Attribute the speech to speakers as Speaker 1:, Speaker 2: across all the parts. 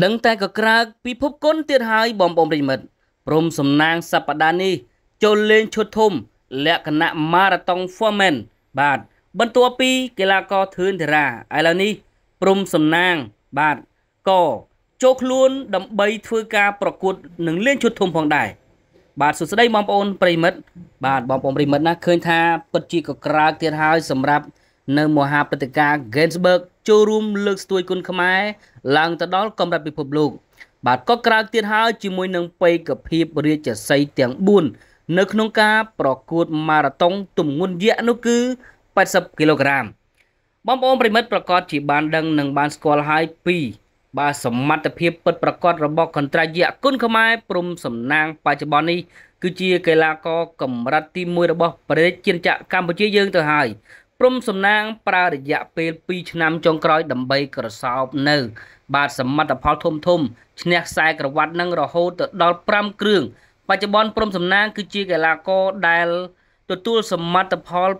Speaker 1: ដឹងតែក៏ក្រើកពិភពគុណទៀតហើយបងប្អូនប្រិមិត្តព្រមសំណាងសប្តាហ៍នេះចូលលេងឈុតធំ លក្ខណៈ Marathon Format បាទបន្ទាប់ពីកីឡាករធឿនធារាឥឡូវនេះព្រមសំណាងបាទក៏ចូលខ្លួន ដើម្បីធ្វើការប្រកួតនិងលេងឈុតធំផងដែរបាទសួស្តីបងប្អូនប្រិមិត្តបាទបងប្អូនប្រិមិត្តណាឃើញថាពិតជាក៏ក្រើកទៀតហើយសម្រាប់នៅមហាព្រឹត្តិការណ៍ Gainsbourg ចូលរួមលើកស្ទួយគុណខ្មែរឡើងទៅដល់កម្រិតពិភពលោក បាទក៏ក្រៅទៀតហើយជាមួយនឹងបេក្ខភាពរាជសីទាំង4នៅក្នុងការប្រកួតម៉ារ៉ាតុងទម្ងន់យក្សនោះគឺ80គីឡូក្រាមបងប្អូនប្រិមិត្តប្រកាសជាបានដឹងនិងបានស្គាល់ហើយពី បាទសមត្ថភាពពិតប្រាកដរបស់កន្ត្រាយៈគុណខ្មែរព្រមសំណាងបច្ចុប្បន្ននេះគឺជា កីឡាករកម្រិតទី1របស់ ប្រទេសជាតិកម្ពុជាយើងទៅហើយព្រំសំណាងប្រើរយៈពេល2ឆ្នាំចុងក្រោយដើម្បីក្រសោបនៅ បាទសមិទ្ធផលធំធំឈ្នះខ្សែក្រវ៉ាត់នឹងរហូតទៅដល់5គ្រឿងបច្ចុប្បន្នព្រំសំណាងគឺជាកីឡាករដែលទទួលសមិទ្ធផល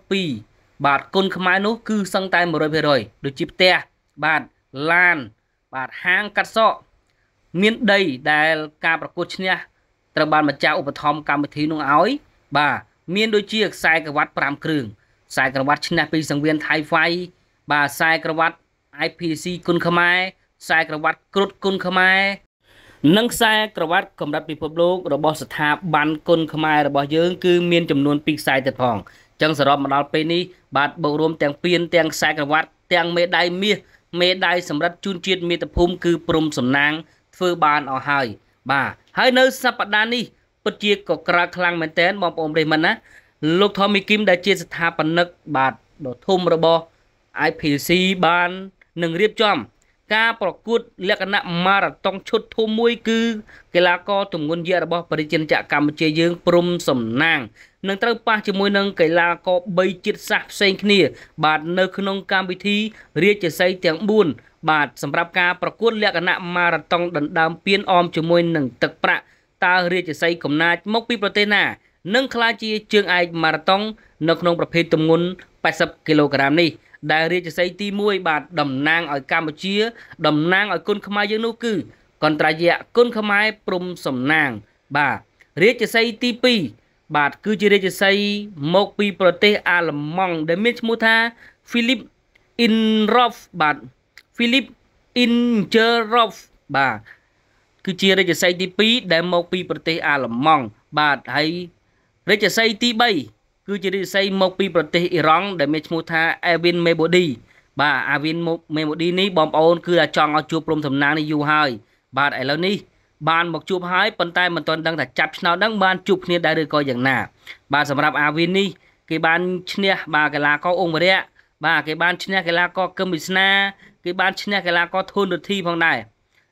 Speaker 1: 2បាទគុណខ្មែរនោះ គឺសឹងតែ100%ដូចជាផ្ទះបាទឡាន បាទហាងកាត់សក់មានដីដែលការប្រកួតឈ្នះត្រូវបានម្ចាស់ឧបត្ថម្ភកម្មវិធីនោះឲ្យ បាទមាន ដូចជាខ្សែក្រវ៉ាត់5គ្រឿងខ្សែក្រវ៉ាត់ឈ្នះពីសង្វៀនថៃវ៉ៃបាទខ្សែក្រវ៉ាត់ IPC គុណខ្មែរខ្សែក្រវ៉ាត់គ្រុតគុណខ្មែរនិងខ្សែក្រវ៉ាត់កម្រិតពិភពលោករបស់ស្ថាប័នគុណខ្មែររបស់យើងគឺ មានចំនួន2ខ្សែទៀតផងចឹងសរុបមកដល់ពេលនេះបាទបូករួមទាំងពៀនទាំងខ្សែក្រវ៉ាត់ទាំងមេដៃមាសមេដៃសម្រាប់ជូនជាតិមាតុភូមិគឺព្រមសំណាងធ្វើបានអស់ហើយ បាទហើយនៅសប្តាហ៍នេះពិតជាក៏ក្រើកខ្លាំងមែនតើបងប្អូនប្រិយមិត្តណាលោកថមីគីមដែលជាស្ថាបនិក បាទដ៏ធំរបស់ IPC បាននឹងរៀបចំការប្រកួតលក្ខណៈម៉ារ៉ាតុងឈុតធំមួយ គឺ កីឡាករទម្ងន់យក្សរបស់ប្រជាជាតិកម្ពុជាយើង ព្រំសំណាងនឹងត្រូវប៉ះជាមួយនឹងកីឡាករ3ជាតិសាសផ្សេងគ្នាបាទនៅក្នុងកម្មវិធីរាជសីទាំង4បាទសម្រាប់ការប្រកួតលក្ខណៈម៉ារ៉ាតុងដណ្ដើមពានអមជាមួយនឹងទឹកប្រាក់តើរាជសីកំណាចមកពីប្រទេសណានិងក្លាយជាជើងឯកម៉ារ៉ាតុងនៅក្នុងប្រភេទទម្ងន់80គីឡូក្រាមនេះដែលរាជសីទី1បាទតំណាងឲ្យកម្ពុជាតំណាងឲ្យគុណខ្មែរយើងនោះគឺកន្ត្រាយៈគុណខ្មែរព្រំសំណាង បាទរាជសីទី2បាទគឺជារាជសីមកពីប្រទេសអាល្លឺម៉ង់ដែលមានឈ្មោះថា Philip Inrof បាទ Philip Ingerof បាទគឺជារាជសីទី2ដែលមកពីប្រទេស អាល្លឺម៉ង់បាទហើយរាជសីទី3គឺជារាជសីមកពីប្រទេសអ៊ីរ៉ង់ដែលមានឈ្មោះថា Avin Mebody បាទ Avin Mebody នេះបងប្អូនគឺថាចង់ឲ្យជួបព្រមតំណាងនេះយូរហើយ បាទឥឡូវនេះបានមកជួបហើយប៉ុន្តែមិនទាន់ដឹងថាចាប់ឆ្នោតនឹងបានជួបគ្នាដែរឬក៏យ៉ាងណាបាទសម្រាប់ Avin នេះគេបានឈ្នះបាទកីឡាករអង្គរៈបាទគេបានឈ្នះកីឡាករកឹមវិស្នា គេបានឈ្នះកីឡាករធូនរទ្ធីផងដែរ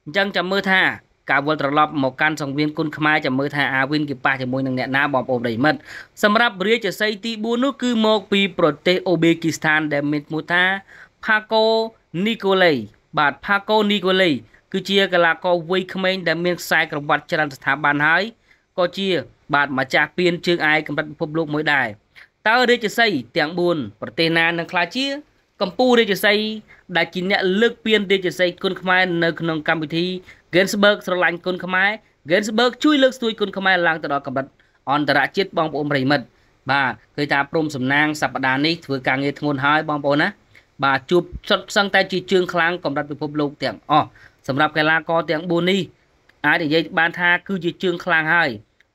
Speaker 1: អញ្ចឹងចាំមើលថាការវិលត្រឡប់មកកាន់សង្វៀនគុណខ្មែរចាំមើលថាអាវិនគេប៉ះជាមួយនឹងអ្នកណាបងប្អូនប្រិយមិត្តសម្រាប់រាជសីទី4នោះគឺមកពី ប្រទេសអូបេគីស្ថានដែលមានឈ្មោះថា ផាកូនីកូឡេបាទផាកូនីកូឡេគឺជាកីឡាករវ័យក្មេងដែលមានខ្សែក្រវ៉ាត់ច្រើនស្ថាប័នហើយក៏ជា បាទម្ចាស់ពានជើងឯកកម្រិតពិភពលោកមួយដែរតើរាជសីទាំង4ប្រទេសណានឹងក្លាយជាកម្ពុជារាជសីដែលជាអ្នកលើកពានរាជសីគុណខ្មែរនៅក្នុងកម្មវិធី Ginsberg ស្រឡាញ់គុណខ្មែរ Ginsberg ជួយលើកស្ទួយគុណខ្មែរឡើងទៅដល់កម្រិតអន្តរជាតិបងប្អូនប្រិមិត្តបាទគឺថាព្រមសំណាងសប្តាហ៍នេះធ្វើការងារធ្ងន់ហើយបងប្អូនណាបាទជួបសុទ្ធសឹងតែជាជើងខ្លាំងកម្រិតពិភពលោកទាំងអស់សម្រាប់កីឡាករទាំង4នេះអាចនិយាយបានថាគឺជាជើងខ្លាំងហើយ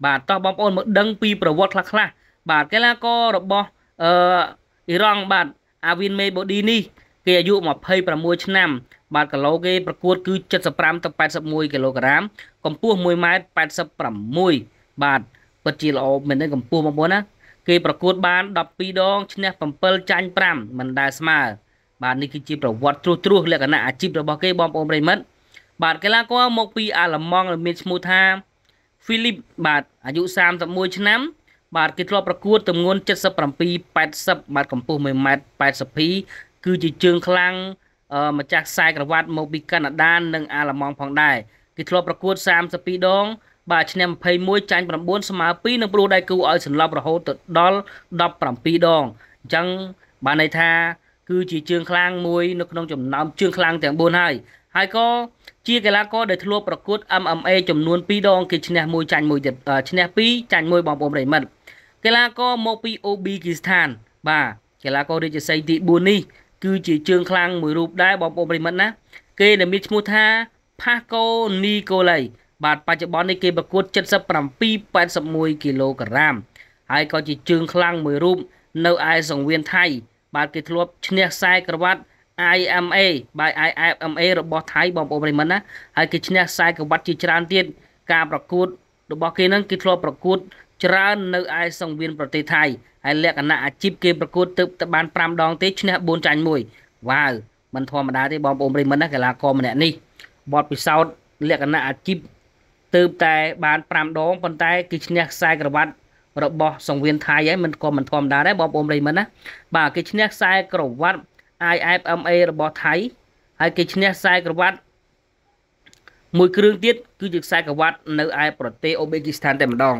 Speaker 1: បាទតោះបងប្អូនមកដឹងពីប្រវត្តិខ្លះៗបាទកីឡាកររបស់អឺអ៊ីរ៉ង់បាទអាវីនមេបូឌីនេះគេអាយុ26ឆ្នាំ បាទគីឡូគេប្រកួតគឺ75ទៅ81គីឡូក្រាមកម្ពស់1ម៉ែត្រ86បាទពិតជាល្អមែនទេកម្ពស់បងប្អូនណាគេប្រកួត បាន12ដងឈ្នះ7ចាញ់5មិនដែលស្មើបាទនេះគឺជាប្រវត្តិត្រួសត្រាសលក្ខណៈអាជីពរបស់គេបងប្អូនប្រិមិត្តបាទកីឡាករមកពី អាល្លឺម៉ង់ដែលមានឈ្មោះថាហ្វីលីបបាទអាយុ31ឆ្នាំ បាទគេធ្លាប់ប្រកួតទម្ងន់77 80បាទកម្ពស់1.82គឺជាជើងខ្លាំងម្ចាស់ខ្សែក្រវ៉ាត់មកពីកាណាដានិងអាល្លឺម៉ង់ផងដែរគេធ្លាប់ប្រកួត32ដងបាទឆ្នាំ21ចាញ់9ស្មើ2និងព្រោះដៃគូឲ្យសន្លប់រហូតទៅដល់17ដងអញ្ចឹងបានន័យថា គឺជាជើងខ្លាំងមួយនៅក្នុងចំណោមជើងខ្លាំងទាំង4ហើយហើយក៏ជាកីឡាករដែលធ្លាប់ប្រកួត MMA ចំនួន2ដងគេឈ្នះ1ចាញ់1ទៀតឈ្នះ2ចាញ់1បងប្អូនប្រិមិត្តកីឡាករមកពី Uzbekistan បាទកីឡាកររាជសីទី4នេះគឺជាជើងខ្លាំងមួយរូបដែរបងប្អូនប្រិមិត្តណាគេដែលមានឈ្មោះថាផាកូនីកូឡៃបាទបច្ចុប្បន្ននេះគេប្រកួត77 81គីឡូក្រាមហើយក៏ជាជើងខ្លាំងមួយរូបនៅឯសង្វៀនថៃបាទគេធ្លាប់ឈ្នះខ្សែក្រវ៉ាត់ IMA បាទ IFMA របស់ថៃបងប្អូនប្រិមិត្តណាហើយគេឈ្នះខ្សែក្រវ៉ាត់ជាច្រើនទៀតការប្រកួត របស់គេហ្នឹងគេធ្លាប់ប្រកួតច្រើននៅឯសង្វៀនប្រទេសថៃហើយលក្ខណៈអាជីពគេប្រកួតទៅទៅបាន5ដងទេឈ្នះ4ចាញ់1វ៉ាវមិនធម្មតាទេបងប្អូនប្រិយមិត្តណាកីឡាករម្នាក់នេះបទពិសោធន៍លក្ខណៈអាជីពទៅតែបាន5ដងប៉ុន្តែគឺឈ្នះខ្សែក្រវ៉ាត់របស់សង្វៀនថៃហើយមិនក៏មិនធម្មតាដែរបងប្អូនប្រិយមិត្តណាបាទគេឈ្នះខ្សែក្រវ៉ាត់ IFMA របស់ថៃហើយគេឈ្នះខ្សែក្រវ៉ាត់មួយគ្រឿងទៀតគឺជាខ្សែក្រវ៉ាត់នៅឯប្រទេសអូបេគីស្ថានតែម្ដង